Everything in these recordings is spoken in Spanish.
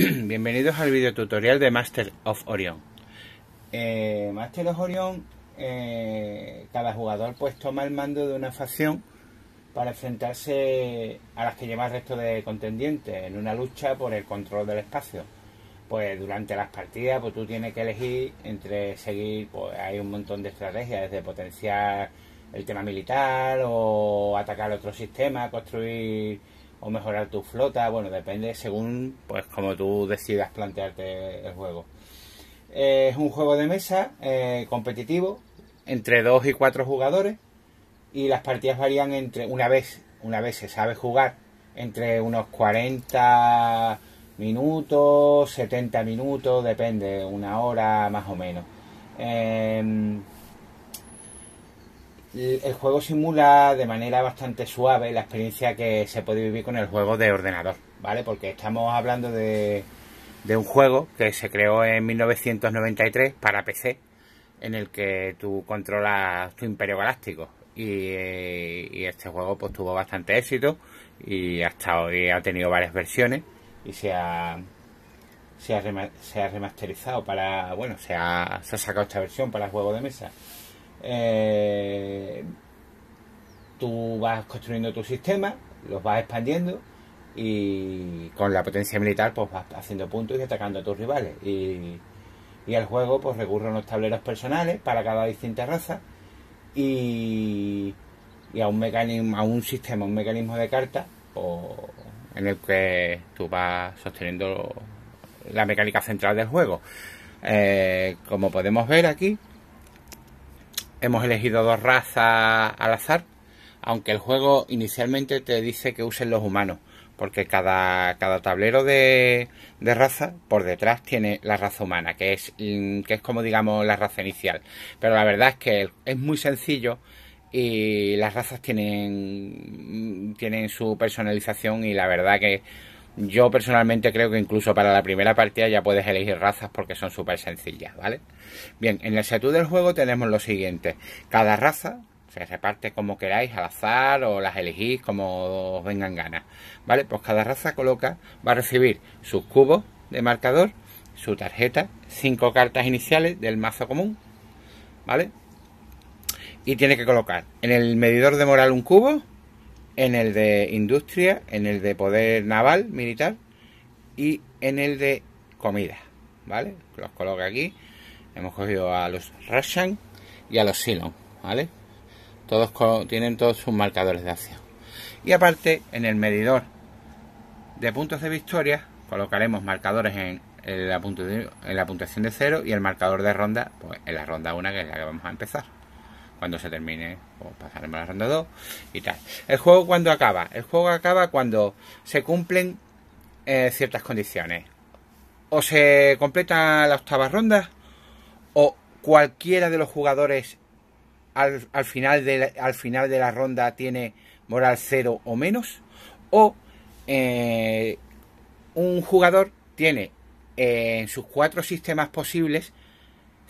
Bienvenidos al video tutorial de Master of Orion. Eh, Master of Orion, eh, cada jugador pues toma el mando de una facción para enfrentarse a las que lleva el resto de contendientes en una lucha por el control del espacio. Pues durante las partidas pues tú tienes que elegir entre seguir, pues hay un montón de estrategias, desde potenciar el tema militar o atacar otro sistema, construir o mejorar tu flota, bueno, depende según pues como tú decidas plantearte el juego. Eh, es un juego de mesa eh, competitivo entre dos y cuatro jugadores y las partidas varían entre una vez, una vez se sabe jugar entre unos 40 minutos, 70 minutos, depende, una hora más o menos. Em, el juego simula de manera bastante suave la experiencia que se puede vivir con el juego de ordenador, ¿vale? Porque estamos hablando de, un juego que se creó en 1993 para PC, en el que tú controlas tu imperio galáctico. Eh, y, este juego pues tuvo bastante éxito y hasta hoy ha tenido varias versiones y se ha, remasterizado para, bueno, se ha, se ha sacado esta versión para el juego de mesa eh, tú vas construyendo tu sistema, los vas expandiendo y con la potencia militar pues vas haciendo puntos y atacando a tus rivales. Y, y al juego pues recurre a unos tableros personales para cada distinta raza y, a, un mecanismo, a un sistema, un mecanismo de carta pues, en el que tú vas sosteniendo la mecánica central del juego. Eh, como podemos ver aquí, Hemos elegido dos razas al azar, aunque el juego inicialmente te dice que usen los humanos, porque cada, cada tablero de, de, raza por detrás tiene la raza humana, que es, mm, que es como digamos la raza inicial. Pero la verdad es que es muy sencillo y las razas tienen, mm, tienen su personalización y la verdad que yo personalmente creo que incluso para la primera partida ya puedes elegir razas porque son súper sencillas, ¿vale? Bien, en el setú del juego tenemos lo siguiente. Cada raza se reparte como queráis, al azar o las elegís como os vengan ganas, ¿vale? Pues cada raza coloca, va a recibir sus cubos de marcador, su tarjeta, cinco cartas iniciales del mazo común, ¿vale? Y tiene que colocar en el medidor de moral un cubo, en el de industria, en el de poder naval, militar y en el de comida, ¿vale? Los coloco aquí. Hemos cogido a los Russian y a los Silon, ¿vale? Todos tienen todos sus marcadores de acción. Y aparte, en el medidor de puntos de victoria, colocaremos marcadores en, en la puntuación de cero y el marcador de ronda pues, en la ronda 1, que es la que vamos a empezar cuando se termine, o pasaremos a la ronda 2 y tal. El juego cuando acaba, el juego acaba cuando se cumplen eh, ciertas condiciones. O se completa la octava ronda, o cualquiera de los jugadores al, final, de la, al final de la ronda tiene moral cero o menos, o eh, un jugador tiene eh, en sus cuatro sistemas posibles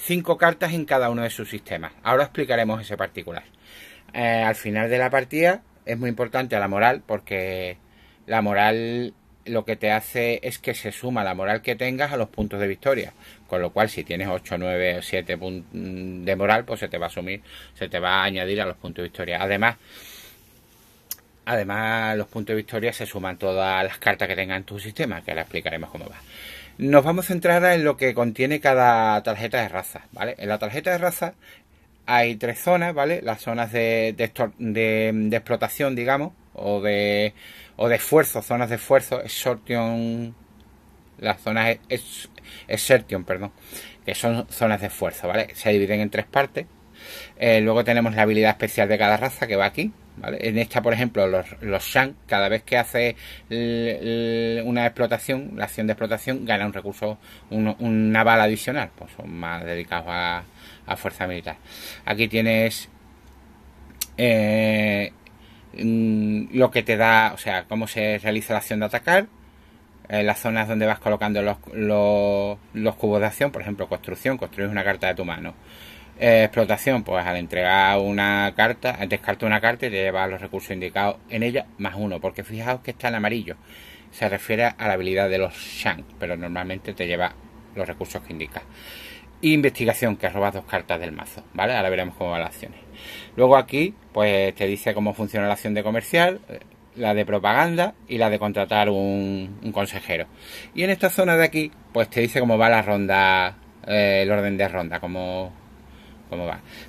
cinco cartas en cada uno de sus sistemas. Ahora explicaremos ese particular. Eh, al final de la partida es muy importante la moral porque la moral lo que te hace es que se suma la moral que tengas a los puntos de victoria. Con lo cual, si tienes 8, 9 o 7 mm, de moral, pues se te va a sumir, se te va a añadir a los puntos de victoria. Además, además los puntos de victoria se suman todas las cartas que tengas en tu sistema, que ahora explicaremos cómo va. Nos vamos a centrar en lo que contiene cada tarjeta de raza, ¿vale? En la tarjeta de raza hay tres zonas, ¿vale? Las zonas de, de, explotación, digamos, o de, o de esfuerzo, zonas de esfuerzo, Exhortion, las zonas es exertion, perdón, que son zonas de esfuerzo, ¿vale? Se dividen en tres partes. Eh, luego tenemos la habilidad especial de cada raza que va aquí, en esta, por ejemplo, los, los cada vez que hace una explotación, la acción de explotación, gana un recurso, un una bala adicional, pues son más dedicados a, fuerza militar. Aquí tienes eh, mm, lo que te da, o sea, cómo se realiza la acción de atacar, eh, las zonas donde vas colocando los, los, los, cubos de acción, por ejemplo, construcción, construir una carta de tu mano. Eh, explotación, pues al entregar una carta, descarta una carta y te lleva los recursos indicados en ella más uno, porque fijaos que está en amarillo. Se refiere a la habilidad de los shank, pero normalmente te lleva los recursos que indica. Investigación, que robas dos cartas del mazo, ¿vale? Ahora veremos cómo van las acciones. Luego aquí, pues te dice cómo funciona la acción de comercial, eh, la de propaganda y la de contratar un, consejero. Y en esta zona de aquí, pues te dice cómo va la ronda, eh, el orden de ronda, como.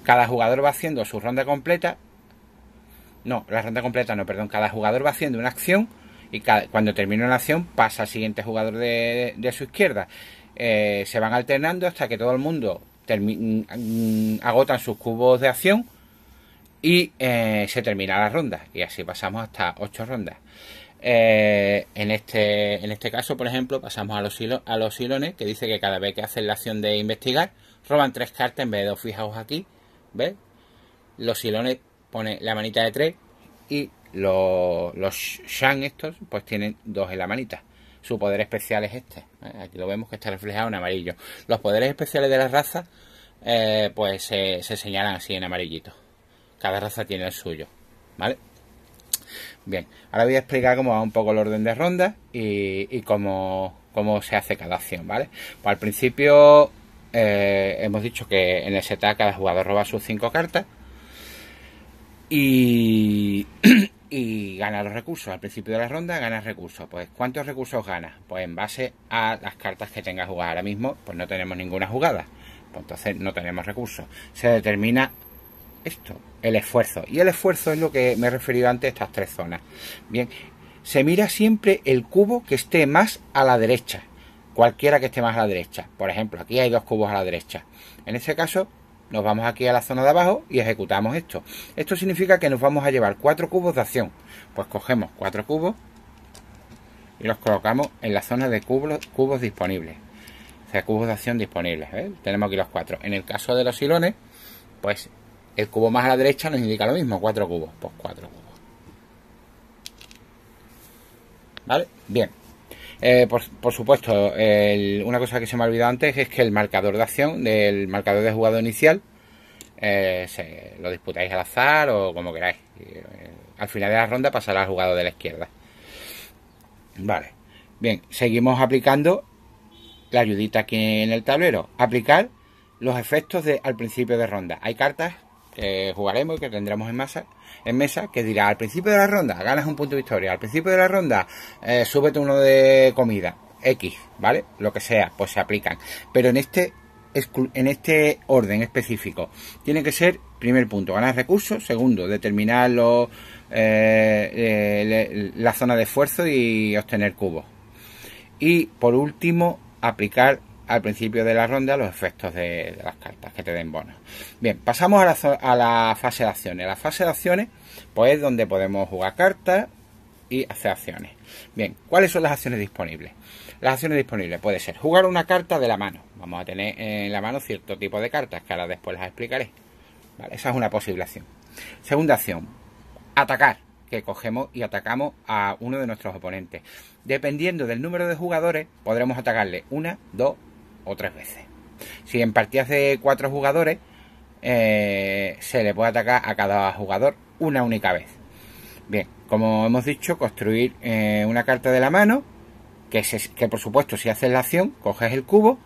Cada jugador va haciendo su ronda completa. No, la ronda completa no, perdón. Cada jugador va haciendo una acción y cuando termina una acción pasa al siguiente jugador de, su izquierda. Eh, se van alternando hasta que todo el mundo mm, agotan sus cubos de acción y eh, se termina la ronda. Y así pasamos hasta ocho rondas. Eh, en, este, en este caso, por ejemplo, pasamos a los, silones a los que dice que cada vez que hacen la acción de investigar, roban tres cartas en vez de dos. Fijaos aquí, ¿ves? Los silones pone la manita de tres y los, los estos pues tienen dos en la manita. Su poder especial es este. ¿eh? Aquí lo vemos que está reflejado en amarillo. Los poderes especiales de la raza, eh, pues se señalan así en amarillito. Cada raza tiene el suyo. ¿Vale? Bien, ahora voy a explicar cómo va un poco el orden de ronda y, y cómo, cómo se hace cada acción, ¿vale? Pues al principio eh, hemos dicho que en el setup cada jugador roba sus cinco cartas y, gana los recursos. Al principio de la ronda gana recursos. Pues ¿cuántos recursos gana? Pues en base a las cartas que tenga jugada Ahora mismo pues no tenemos ninguna jugada. Pues, entonces no tenemos recursos. Se determina esto, el esfuerzo. Y el esfuerzo es lo que me he referido antes a estas tres zonas. Bien, se mira siempre el cubo que esté más a la derecha cualquiera que esté más a la derecha. Por ejemplo, aquí hay dos cubos a la derecha. En este caso, nos vamos aquí a la zona de abajo y ejecutamos esto. Esto significa que nos vamos a llevar cuatro cubos de acción. Pues cogemos cuatro cubos y los colocamos en la zona de cubos, cubos disponibles. O sea, cubos de acción disponibles. ¿eh? Tenemos aquí los cuatro. En el caso de los silones, pues el cubo más a la derecha nos indica lo mismo, cuatro cubos. Pues cuatro cubos. ¿Vale? Bien. Eh, por, supuesto, una cosa que se me ha olvidado antes es que el marcador de acción del marcador de jugado inicial eh, lo disputáis al azar o como queráis. Eh, al final de la ronda pasará al jugador de la izquierda. Vale. Bien, seguimos aplicando la ayudita aquí en el tablero. Aplicar los efectos al principio de ronda. Hay cartas eh, jugaremos y que tendremos en masa, en mesa, que dirá al principio de la ronda ganas un punto de victoria, al principio de la ronda eh, súbete uno de comida, X, ¿vale? Lo que sea, pues se aplican. Pero en este en este orden específico. Tiene que ser, primer punto, ganar recursos, segundo, determinar los, eh, eh, la zona de esfuerzo y obtener cubos. Y por último, aplicar al principio de la ronda los efectos de, las cartas que te den bonos. Bien, pasamos a la, a la fase de acciones. La fase de acciones, pues donde podemos jugar cartas y hacer acciones. Bien, ¿cuáles son las acciones disponibles? Las acciones disponibles puede ser jugar una carta de la mano. Vamos a tener en la mano cierto tipo de cartas que ahora después las explicaré. esa es una posible acción. Segunda acción, atacar, que cogemos y atacamos a uno de nuestros oponentes. Dependiendo del número de jugadores, podremos atacarle una, dos o tres veces. Si en partidas de cuatro jugadores, eh, se le puede atacar a cada jugador una única vez. Bien, como hemos dicho, construir eh, una carta de la mano, que, se, que por supuesto si haces la acción, coges el cubo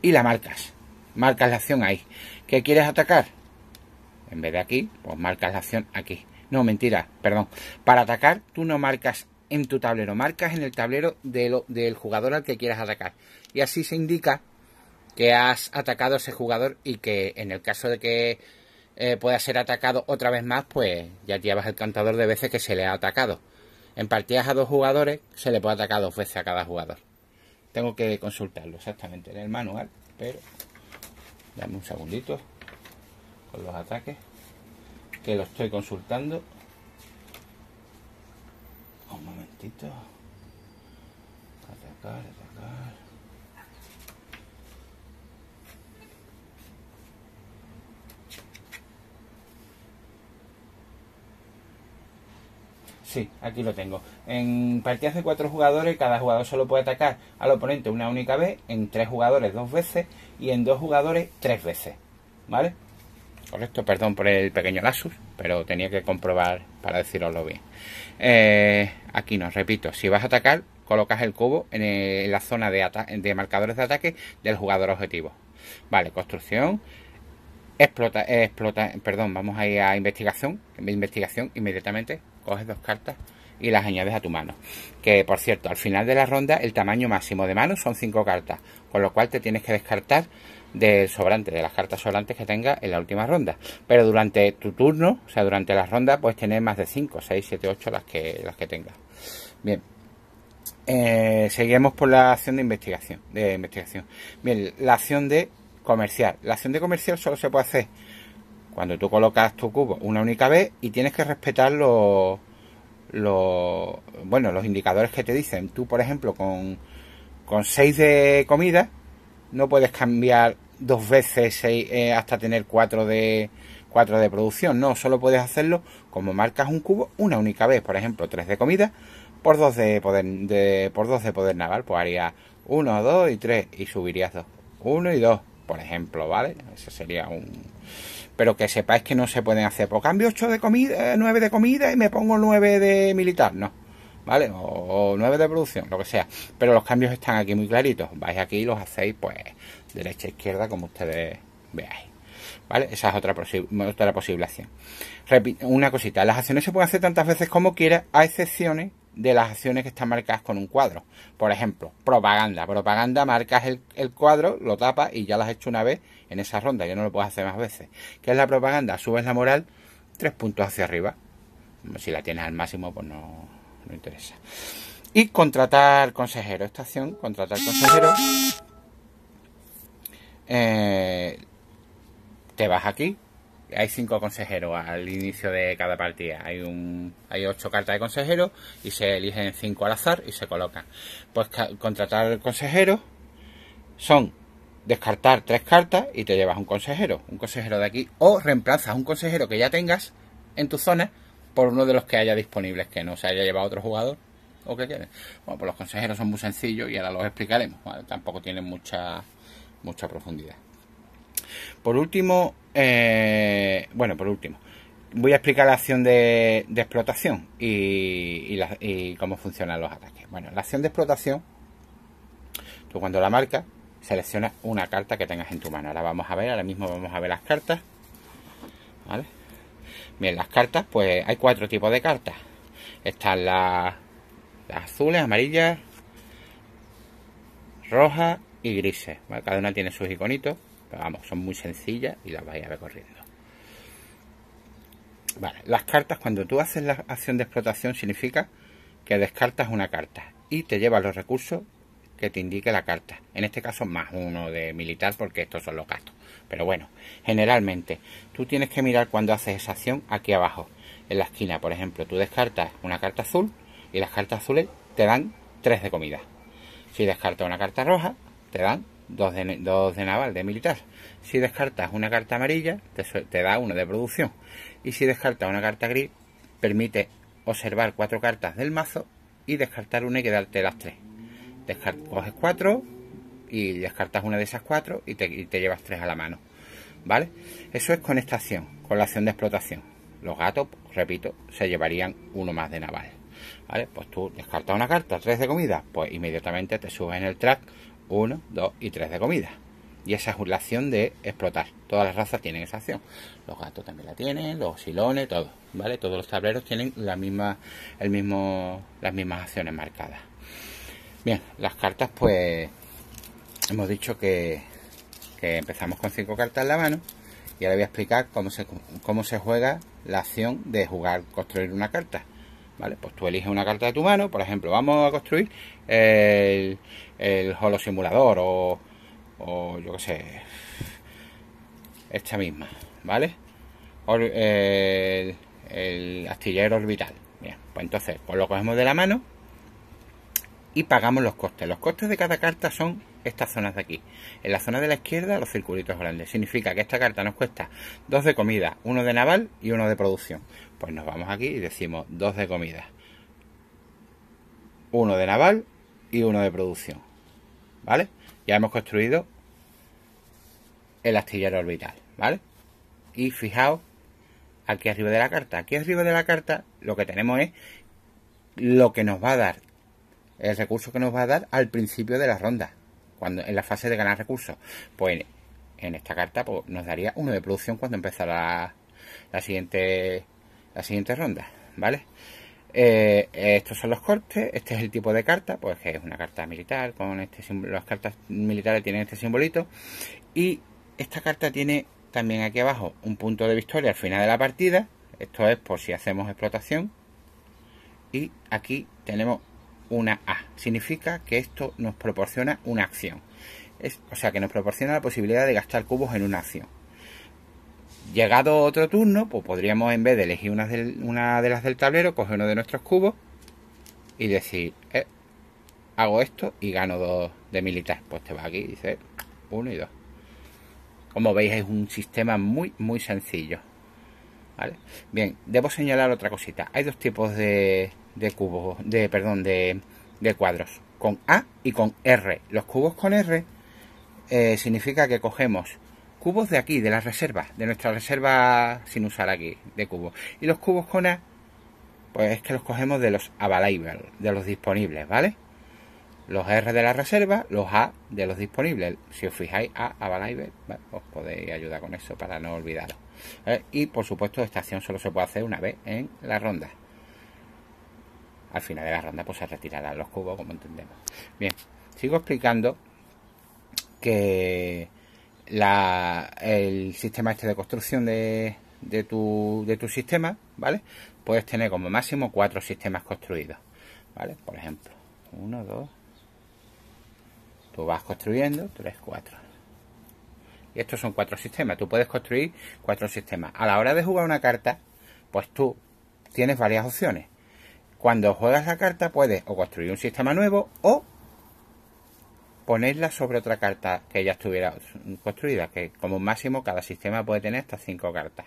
y la marcas. Marcas la acción ahí. ¿Qué quieres atacar? En vez de aquí, pues marcas la acción aquí. No, mentira, perdón. Para atacar, tú no marcas en tu tablero, marcas en el tablero del jugador al que quieras atacar y así se indica que has atacado a ese jugador y que en el caso de que eh, pueda ser atacado otra vez más, pues ya llevas el cantador de veces que se le ha atacado. En partidas a dos jugadores se le puede atacar dos veces a cada jugador. Tengo que consultarlo exactamente en el manual, pero dame un segundito con los ataques que lo estoy consultando. Un momentito. Atacar, atacar. Sí, aquí lo tengo. En partidas de cuatro jugadores, cada jugador solo puede atacar al oponente una única vez, en tres jugadores dos veces y en dos jugadores tres veces. ¿Vale? Correcto, perdón por el pequeño lapsus, pero tenía que comprobar para deciroslo bien. Eh, aquí nos repito, si vas a atacar, colocas el cubo en, eh, la zona de, de, marcadores de ataque del jugador objetivo. Vale, construcción. Explota, explota, perdón, vamos a ir a investigación, investigación inmediatamente, coges dos cartas y las añades a tu mano. Que por cierto, al final de la ronda el tamaño máximo de mano son cinco cartas, con lo cual te tienes que descartar del sobrante, de las cartas sobrantes que tengas en la última ronda. Pero durante tu turno, o sea, durante la ronda, puedes tener más de 5, 6, 7, 8 las que, las que tengas. Bien. Eh, seguimos por la acción de investigación, de investigación. Bien, la acción de comercial. La acción de comercial solo se puede hacer cuando tú colocas tu cubo una única vez y tienes que respetar los, bueno, los indicadores que te dicen. Tú, por ejemplo, con, con 6 de comida, no puedes cambiar dos veces eh, hasta tener cuatro de, cuatro de producción. No, solo puedes hacerlo como marcas un cubo una única vez. Por ejemplo, tres de comida por 2 de poder, por dos de poder naval. Pues harías 1, 2 y 3 y subirías dos 1 y 2, por ejemplo, ¿vale? Eso sería un pero que sepáis que no se pueden hacer. Por pues cambio 8 de comida, 9 eh, de comida y me pongo 9 de militar, no. ¿Vale? O, 9 de producción, lo que sea. Pero los cambios están aquí muy claritos. Vais aquí y los hacéis, pues, derecha a izquierda, como ustedes veáis. ¿Vale? Esa es otra, posibilidad. posible acción. una cosita, las acciones se pueden hacer tantas veces como quiera, a excepciones de las acciones que están marcadas con un cuadro. Por ejemplo, propaganda. Propaganda marcas el, el cuadro, lo tapas y ya lo has hecho una vez en esa ronda, ya no lo puedes hacer más veces. ¿Qué es la propaganda? Subes la moral tres puntos hacia arriba. Si la tienes al máximo, pues no, no interesa. Y contratar consejero. Esta acción, contratar consejero. Eh, te vas aquí, hay cinco consejeros al inicio de cada partida. Hay un, hay ocho cartas de consejeros y se eligen cinco al azar y se colocan. Pues contratar consejeros son descartar tres cartas y te llevas un consejero, un consejero de aquí, o reemplazas un consejero que ya tengas en tu zona por uno de los que haya disponibles, que no se haya llevado otro jugador o que quieres. Bueno, pues los consejeros son muy sencillos y ahora los explicaremos. tampoco tienen mucha mucha profundidad. Por último, eh, bueno, por último, voy a explicar la acción de, explotación y, cómo funcionan los ataques. Bueno, la acción de explotación, tú cuando la marcas, seleccionas una carta que tengas en tu mano. Ahora vamos a ver, ahora mismo vamos a ver las cartas. ¿Vale? Bien, las cartas, pues hay cuatro tipos de cartas. Están las, azules, amarillas, rojas y grises. Cada una tiene sus iconitos pero vamos, son muy sencillas y las vais a ver corriendo. Vale, las cartas, cuando tú haces la acción de explotación, significa que descartas una carta y te llevas los recursos que te indique la carta. En este caso, más uno de militar, porque estos son los gastos. Pero bueno, generalmente tú tienes que mirar cuando haces esa acción aquí abajo, en la esquina. Por ejemplo, tú descartas una carta azul y las cartas azules te dan 3 de comida. Si descartas una carta roja, te dan dos de, naval, de militar. Si descartas una carta amarilla, te, te da una de producción. Y si descartas una carta gris, permite observar cuatro cartas del mazo y descartar una y quedarte las tres. coges cuatro y descartas una de esas cuatro y te, llevas tres a la mano. ¿Vale? Eso es con esta acción, con la acción de explotación. Los gatos, repito, se llevarían uno más de naval. ¿Vale? Pues tú descartas una carta, tres de comida, pues inmediatamente te subes en el track uno, dos y tres de comida. Y esa es la acción de explotar. Todas las razas tienen esa acción. Los gatos también la tienen, los silones, todo. ¿Vale? Todos los tableros tienen la misma, el mismo, las mismas acciones marcadas. Bien, las cartas, pues hemos dicho que, que empezamos con cinco cartas en la mano. Y ahora voy a explicar cómo se, cómo se juega la acción de jugar, construir una carta. Pues tú eliges una carta de tu mano, por ejemplo, vamos a construir el, el Holo Simulador o, yo qué sé, esta misma, ¿vale? El, astillero orbital. Bien, pues entonces, pues lo cogemos de la mano y pagamos los costes. Los costes de cada carta son estas zonas de aquí. En la zona de la izquierda, los circulitos grandes. Significa que esta carta nos cuesta dos de comida, uno de naval y uno de producción. Pues nos vamos aquí y decimos dos de comida. Uno de naval y uno de producción. ¿Vale? Ya hemos construido el astillero orbital. ¿Vale? Y fijaos aquí arriba de la carta. Aquí arriba de la carta lo que tenemos es lo que nos va a dar. El recurso que nos va a dar al principio de la ronda. Cuando, en la fase de ganar recursos. Pues en esta carta pues, nos daría uno de producción cuando empezara la siguiente la siguiente ronda, ¿vale? Eh, estos son los cortes, este es el tipo de carta, pues que es una carta militar, con este las cartas militares tienen este simbolito, y esta carta tiene también aquí abajo un punto de victoria al final de la partida, esto es por si hacemos explotación, y aquí tenemos una A, significa que esto nos proporciona una acción, o sea que nos proporciona la posibilidad de gastar cubos en una acción. Llegado otro turno, pues podríamos en vez de elegir una, de las del tablero, coger uno de nuestros cubos y decir, eh, hago esto y gano dos de militar. Pues te va aquí y dice uno y dos. Como veis es un sistema muy, muy sencillo. Bien, debo señalar otra cosita. Hay dos tipos de, cubos, de, perdón, de, cuadros, con A y con R. Los cubos con R eh, significa que cogemos cubos de aquí, de la reserva, de nuestra reserva sin usar aquí, de cubos. Y los cubos con A, pues es que los cogemos de los available, de los disponibles, ¿vale? Los R de la reserva, los A de los disponibles. Si os fijáis, A, available, os podéis ayudar con eso para no olvidarlo Y por supuesto, esta acción solo se puede hacer una vez en la ronda. Al final de la ronda, pues se retirarán los cubos, como entendemos. Bien, sigo explicando que el sistema este de construcción de, tu, de tu sistema, ¿vale? Puedes tener como máximo cuatro sistemas construidos, ¿vale? Por ejemplo, uno, dos. Tú vas construyendo, tres, cuatro. Y estos son cuatro sistemas. Tú puedes construir cuatro sistemas. A la hora de jugar una carta, pues tú tienes varias opciones. Cuando juegas la carta puedes o construir un sistema nuevo o ponerla sobre otra carta que ya estuviera construida, que como máximo cada sistema puede tener hasta cinco cartas.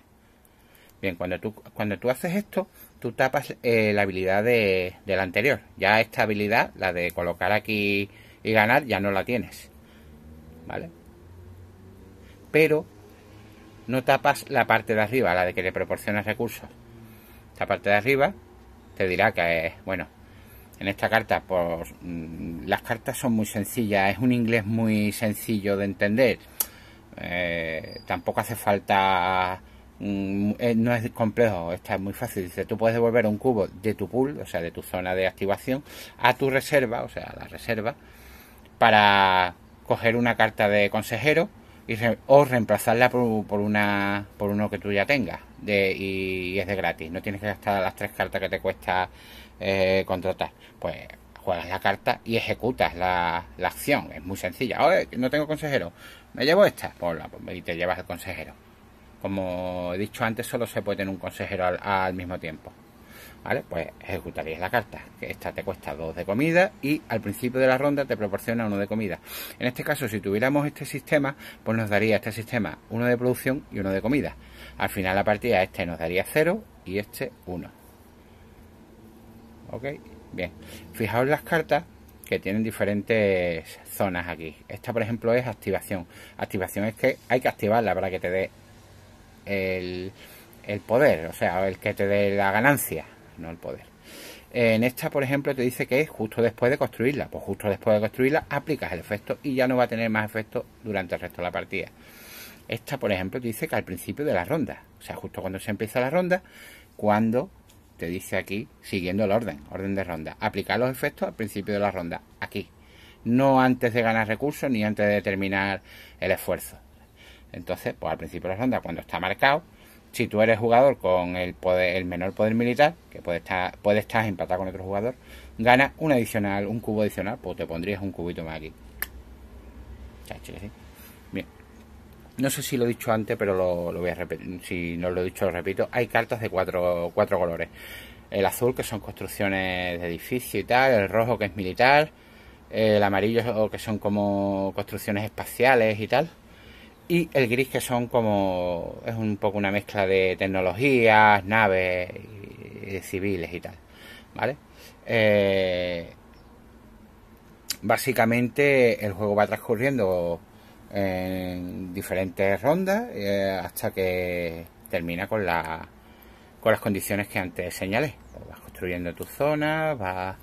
Bien, cuando tú, cuando tú haces esto, tú tapas eh, la habilidad de, la anterior. Ya esta habilidad, la de colocar aquí y ganar, ya no la tienes. ¿Vale? Pero no tapas la parte de arriba, la de que le proporcionas recursos. Esta parte de arriba te dirá que, bueno, en esta carta, mm, las cartas son muy sencillas, es un inglés muy sencillo de entender. Eh, tampoco hace falta, mm, eh, no es complejo, está muy fácil. Dice, tú puedes devolver un cubo de tu pool, o sea, de tu zona de activación, a tu reserva, o sea, a la reserva, para coger una carta de consejero y o reemplazarla por, una por uno que tú ya tengas de, y, es de gratis no tienes que gastar las tres cartas que te cuesta eh, contratar. Pues juegas la carta y ejecutas la, acción. Es muy sencilla. Oye, no tengo consejero. Me llevo esta. Pues, pues, y te llevas el consejero. Como he dicho antes, solo se puede tener un consejero al, mismo tiempo. ¿Vale? Pues ejecutarías la carta. Que esta te cuesta dos de comida y al principio de la ronda te proporciona uno de comida. En este caso, si tuviéramos este sistema, pues nos daría este sistema uno de producción y uno de comida. Al final la partida este nos daría cero y este uno. ¿Ok? Bien. Fijaos las cartas que tienen diferentes zonas aquí. Esta, por ejemplo, es activación. Activación es que hay que activarla para que te dé el, el poder, o sea, el que te dé la ganancia, no el poder. En esta, por ejemplo, te dice que es justo después de construirla. Pues justo después de construirla, aplicas el efecto y ya no va a tener más efecto durante el resto de la partida. Esta, por ejemplo, te dice que al principio de la ronda, o sea, justo cuando se empieza la ronda, cuando te dice aquí, siguiendo el orden, orden de ronda, aplicar los efectos al principio de la ronda, aquí, no antes de ganar recursos ni antes de terminar el esfuerzo. Entonces, pues al principio de la ronda, cuando está marcado, si tú eres jugador con el, poder, el menor poder militar, que puede estar, puede estar empatado con otro jugador, gana un adicional, un cubo adicional, pues te pondrías un cubito más aquí. ¿sí? no sé si lo he dicho antes, pero lo, voy a Si no lo he dicho, lo repito. Hay cartas de cuatro, cuatro colores. El azul, que son construcciones de edificio y tal. El rojo, que es militar. El amarillo, que son como construcciones espaciales y tal. Y el gris, que son como... Es un poco una mezcla de tecnologías, naves, y, civiles y tal. ¿Vale? Eh, básicamente el juego va transcurriendo en diferentes rondas eh, hasta que termina con, con las condiciones que antes señalé. Pues vas construyendo tu zona, vas,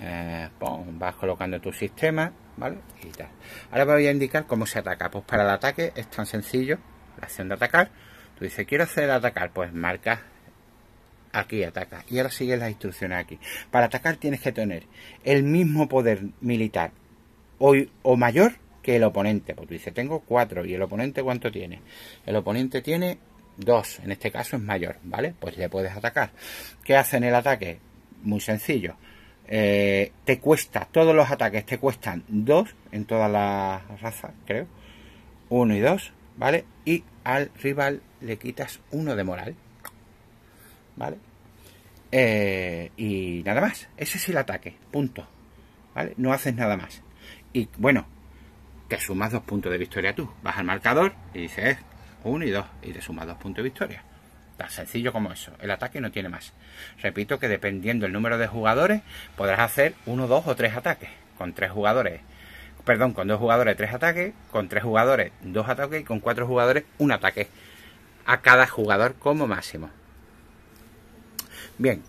eh, vas colocando tu sistema, ¿vale? Y tal. Ahora voy a indicar cómo se ataca. Pues para el ataque es tan sencillo, la acción de atacar. Tú dices, quiero hacer atacar, pues marcas aquí ataca. Y ahora sigues las instrucciones aquí. Para atacar tienes que tener el mismo poder militar o mayor que el oponente. porque dice, tengo cuatro. ¿Y el oponente cuánto tiene? El oponente tiene dos. En este caso es mayor, ¿vale? Pues le puedes atacar. ¿Qué hace en el ataque? Muy sencillo. Eh, te cuesta, todos los ataques te cuestan dos en toda la raza, creo. Uno y dos, ¿vale? Y al rival le quitas uno de moral. ¿Vale? Eh, y nada más. Ese es el ataque. Punto. ¿Vale? No haces nada más. Y bueno, que sumas dos puntos de victoria tú. Vas al marcador y dices Uno y 2 y te sumas dos puntos de victoria. Tan sencillo como eso. El ataque no tiene más. Repito que dependiendo el número de jugadores podrás hacer uno, dos o tres ataques. Con tres jugadores, perdón, con dos jugadores tres ataques, con tres jugadores dos ataques y con cuatro jugadores un ataque a cada jugador como máximo. Bien,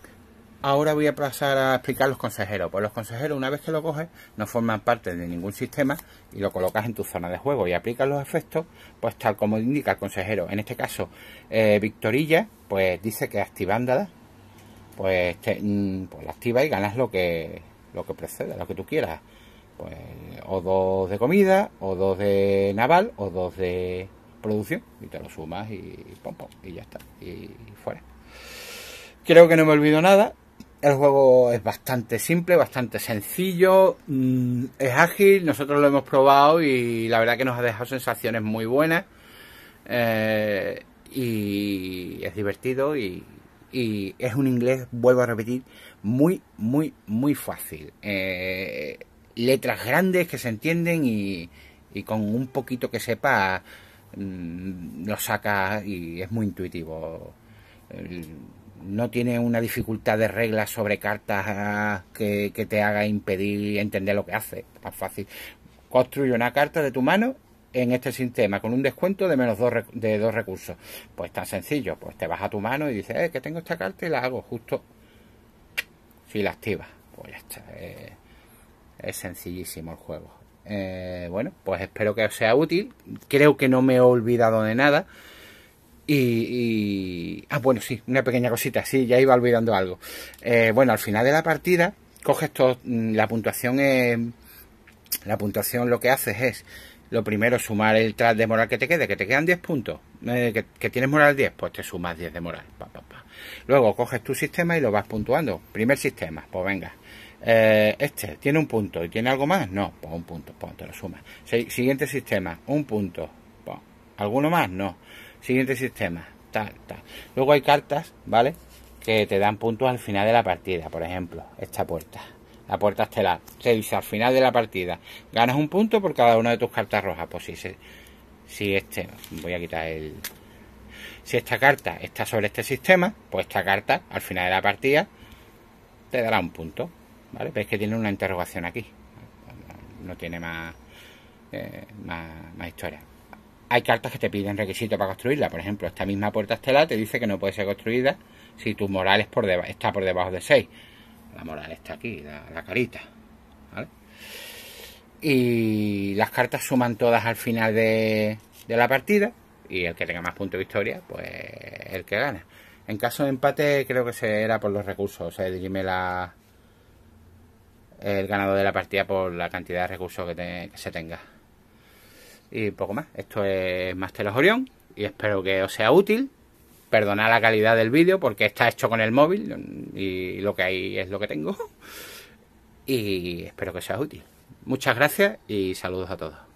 Ahora voy a pasar a explicar los consejeros. Pues los consejeros, una vez que lo coges, no forman parte de ningún sistema y lo colocas en tu zona de juego y aplicas los efectos, pues tal como indica el consejero. En este caso, eh, Victorilla, pues dice que activándola, pues, mm, pues la activa y ganas lo que, lo que preceda, lo que tú quieras. Pues o dos de comida, o dos de naval, o dos de producción, y te lo sumas y pom, y ya está, y fuera. Creo que no me olvido nada, el juego es bastante simple, bastante sencillo, mm, es ágil, nosotros lo hemos probado y la verdad que nos ha dejado sensaciones muy buenas. Eh, y es divertido y, es un inglés, vuelvo a repetir, muy, muy, muy fácil. Eh, letras grandes que se entienden y, con un poquito que sepa mm, lo saca y es muy intuitivo no tiene una dificultad de reglas sobre cartas ah, que, te haga impedir entender lo que hace. más fácil. Construye una carta de tu mano en este sistema con un descuento de menos dos, de dos recursos. Pues tan sencillo, pues te vas a tu mano y dices, eh, que tengo esta carta y la hago justo si la activas. Pues ya está. Eh, es sencillísimo el juego. Eh, bueno, pues espero que os sea útil. Creo que no me he olvidado de nada. Y, Ah, bueno, sí, una pequeña cosita, sí, ya iba olvidando algo. Eh, bueno, al final de la partida, coges todo. Mm, la puntuación La puntuación lo que haces es. Lo primero, sumar el tras de moral que te quede, que te quedan 10 puntos. Eh, que, tienes moral 10, pues te sumas 10 de moral. Pa, pa, pa. Luego coges tu sistema y lo vas puntuando. Primer sistema, pues venga. Eh, este tiene un punto y tiene algo más, no, pues un punto, pues te lo sumas. Siguiente sistema, un punto, pues, alguno más, no siguiente sistema, Luego hay cartas, ¿vale? Que te dan puntos al final de la partida, por ejemplo, esta puerta. La puerta estelar. Te dice al final de la partida, ganas un punto por cada una de tus cartas rojas. Pues si, si este, voy a quitar el... Si esta carta está sobre este sistema, pues esta carta al final de la partida te dará un punto. ¿Vale? Ves que tiene una interrogación aquí. No tiene más, eh, más, más historia hay cartas que te piden requisitos para construirla. Por ejemplo, esta misma puerta estelar te dice que no puede ser construida si tu moral es por está por debajo de 6. La moral está aquí, la, carita. Y las cartas suman todas al final de, la partida. Y el que tenga más puntos de victoria, pues el que gana. En caso de empate, creo que se por los recursos. O sea, la, el ganador de la partida por la cantidad de recursos que se tenga. Y poco más. Esto es Master of Orión y espero que os sea útil. Perdonad la calidad del vídeo porque está hecho con el móvil y lo que hay es lo que tengo. Y espero que sea útil. Muchas gracias y saludos a todos.